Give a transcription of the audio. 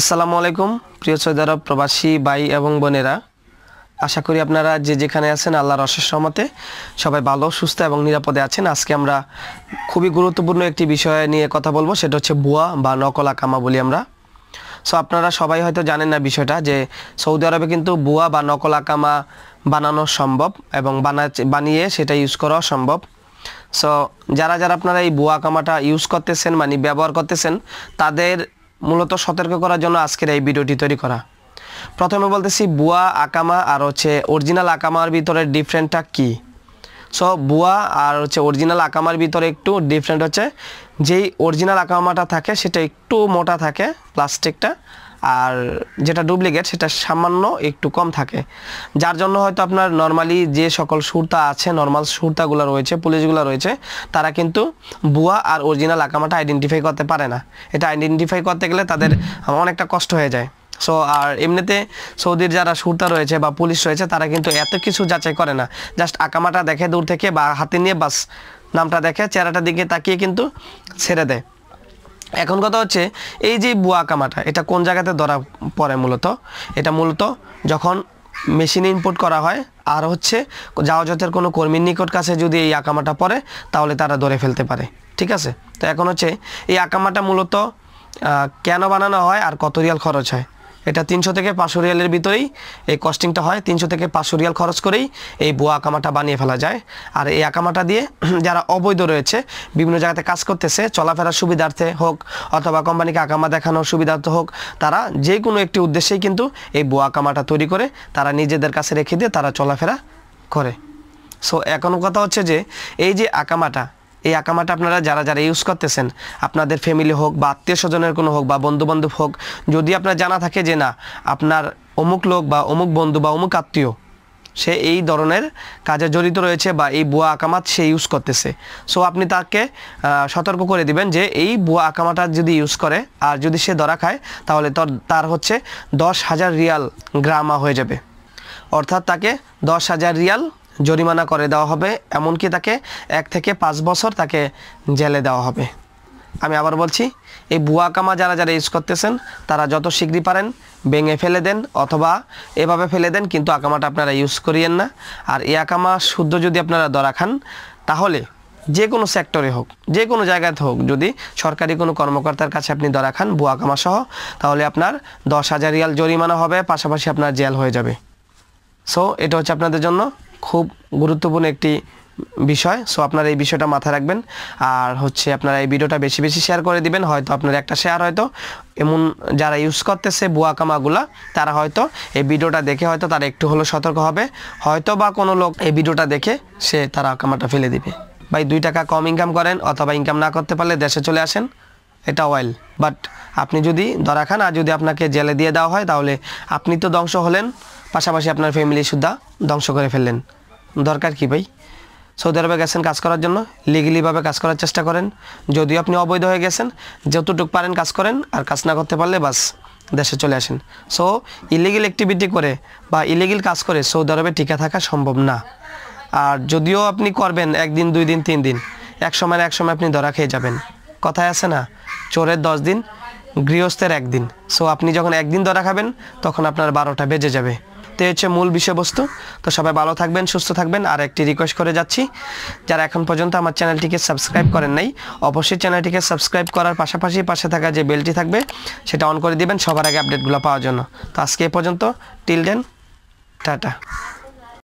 আসসালামু আলাইকুম প্রিয় সৌদি আরব প্রবাসী ভাই এবং বোনেরা আশা করি আপনারা যে যেখানে আছেন আল্লাহর অশেষ রহমতে সবাই ভালো সুস্থ এবং নিরাপদে আছেন আজকে আমরা খুবই গুরুত্বপূর্ণ একটি বিষয় নিয়ে কথা বলবো সেটা হচ্ছে বুয়া বা নকলা কামা বলি আমরা সো আপনারা সবাই হয়তো জানেন না বিষয়টা যে সৌদি আরবে কিন্তু বুয়া বা নকল আকামা বানানো সম্ভব এবং বানা বানিয়ে সেটা ইউজ করাও সম্ভব সো যারা যারা আপনারা এই বুয়া কামাটা ইউজ করতেছেন মানে ব্যবহার করতেছেন তাদের মূলত সতর্ক করার জন্য আজকের এই ভিডিওটি তৈরি করা প্রথমে বলতেছি বুয়া আকামা আর হচ্ছে অরিজিনাল আকামার ভিতরে ডিফারেন্টটা কি সো বুয়া আর হচ্ছে অরিজিনাল আকামার ভিতরে একটু ডিফারেন্ট হচ্ছে যেই অরিজিনাল আকামাটা থাকে সেটা একটু মোটা থাকে প্লাস্টিকটা আর যেটা ডুপ্লিকেট সেটা সামান্য একটু কম থাকে যার জন্য হয়তো আপনার নর্মালি যে সকল সুরতা আছে নর্মাল সুরতাগুলো রয়েছে পুলিশগুলো রয়েছে তারা কিন্তু বুয়া আর অরিজিনাল আকামাটা আইডেন্টিফাই করতে পারে না এটা আইডেন্টিফাই করতে গেলে তাদের অনেকটা কষ্ট হয়ে যায় সো আর এমনিতে সৌদির যারা সুরতা রয়েছে বা পুলিশ রয়েছে তারা কিন্তু এত কিছু যাচাই করে না জাস্ট আকামাটা দেখে দূর থেকে বা হাতে নিয়ে বাস নামটা দেখে চেহারাটার দিকে তাকিয়ে কিন্তু ছেড়ে দেয় এখন কথা হচ্ছে এই যে বুয়া কামাটা এটা কোন জায়গাতে ধরা পড়ে মূলত এটা মূলত যখন মেশিনে ইনপুট করা হয় আর হচ্ছে যাওয়াজতের কোনো কর্মীর নিকট কাছে যদি এই আঁকামাটা পড়ে তাহলে তারা ধরে ফেলতে পারে ঠিক আছে তো এখন হচ্ছে এই আঁকামাটা মূলত কেন বানানো হয় আর কত রিয়াল খরচ হয় এটা তিনশো থেকে পাঁচশো রিয়ালের ভিতরেই এই কস্টিংটা হয় তিনশো থেকে পাঁচশো রিয়াল খরচ করেই এই বোয়া আকামাটা বানিয়ে ফেলা যায় আর এই আকামাটা দিয়ে যারা অবৈধ রয়েছে বিভিন্ন জায়গাতে কাজ করতেছে চলাফেরার সুবিধার্থে হোক অথবা কোম্পানিকে আকামা দেখানোর সুবিধার্থে হোক তারা যে কোনো একটি উদ্দেশ্যেই কিন্তু এই বোয়া আকামাটা তৈরি করে তারা নিজেদের কাছে রেখে দিয়ে তারা চলাফেরা করে সো এখনও কথা হচ্ছে যে এই যে আকামাটা এই আকামাটা আপনারা যারা যারা ইউজ করতেছেন আপনাদের ফ্যামিলি হোক বা আত্মীয় স্বজনের কোনো হোক বা বন্ধুবান্ধব হোক যদি আপনার জানা থাকে যে না আপনার অমুক লোক বা অমুক বন্ধু বা অমুক আত্মীয় সে এই ধরনের কাজে জড়িত রয়েছে বা এই বুয়া আকামাত সে ইউজ করতেছে সো আপনি তাকে সতর্ক করে দিবেন যে এই বুয়া আকামাটা যদি ইউজ করে আর যদি সে ধরা খায় তাহলে তার হচ্ছে দশ হাজার রিয়াল গ্রামা হয়ে যাবে অর্থাৎ তাকে দশ হাজার রিয়াল জরিমানা করে দেওয়া হবে এমনকি তাকে এক থেকে পাঁচ বছর তাকে জেলে দেওয়া হবে আমি আবার বলছি এই বুয়া কামা যারা যারা ইউজ করতেছেন তারা যত শিগগিরি পারেন ভেঙে ফেলে দেন অথবা এভাবে ফেলে দেন কিন্তু আকামাটা আপনারা ইউজ করিয়েন না আর এই আকামা শুদ্ধ যদি আপনারা দরা খান তাহলে যে কোনো সেক্টরে হোক যে কোনো জায়গাতে হোক যদি সরকারি কোনো কর্মকর্তার কাছে আপনি দরা খান বুয়া কামা সহ তাহলে আপনার দশ হাজার রিয়াল জরিমানা হবে পাশাপাশি আপনার জেল হয়ে যাবে সো এটা হচ্ছে আপনাদের জন্য খুব গুরুত্বপূর্ণ একটি বিষয় সো আপনারা এই বিষয়টা মাথায় রাখবেন আর হচ্ছে আপনারা এই ভিডিওটা বেশি বেশি শেয়ার করে দিবেন হয়তো আপনার একটা শেয়ার হয়তো এমন যারা ইউজ করতেছে বুয়া কামাগুলা তারা হয়তো এই ভিডিওটা দেখে হয়তো তারা একটু হলো সতর্ক হবে হয়তো বা কোনো লোক এই ভিডিওটা দেখে সে তারা কামাটা ফেলে দিবে ভাই দুই টাকা কম ইনকাম করেন অথবা ইনকাম না করতে পারলে দেশে চলে আসেন এটা অয়েল বাট আপনি যদি ধরা খান আর যদি আপনাকে জেলে দিয়ে দেওয়া হয় তাহলে আপনি তো ধ্বংস হলেন পাশাপাশি আপনার ফ্যামিলি সুদ্ধা ধ্বংস করে ফেললেন দরকার কি ভাই সৌদি আরবে গেছেন কাজ করার জন্য লিগেলিভাবে কাজ করার চেষ্টা করেন যদিও আপনি অবৈধ হয়ে গেছেন যতটুক পারেন কাজ করেন আর কাজ না করতে পারলে বাস দেশে চলে আসেন সো ইলিগেল অ্যাক্টিভিটি করে বা ইলিগেল কাজ করে সৌদি আরবে টিকা থাকা সম্ভব না আর যদিও আপনি করবেন একদিন দুই দিন তিন দিন এক সময় এক সময় আপনি ধরা খেয়ে যাবেন কথায় আছে না চোরের দশ দিন গৃহস্থের একদিন সো আপনি যখন একদিন ধরা খাবেন তখন আপনার বারোটা বেজে যাবে তো হচ্ছে মূল বিষয়বস্তু তো সবাই ভালো থাকবেন সুস্থ থাকবেন আর একটি রিকোয়েস্ট করে যাচ্ছি যারা এখন পর্যন্ত আমার চ্যানেলটিকে সাবস্ক্রাইব করেন নাই অবশ্যই চ্যানেলটিকে সাবস্ক্রাইব করার পাশাপাশি পাশে থাকা যে বেলটি থাকবে সেটা অন করে দিবেন সবার আগে আপডেটগুলো পাওয়ার জন্য তো আজকে এ পর্যন্ত টিল দেন টাটা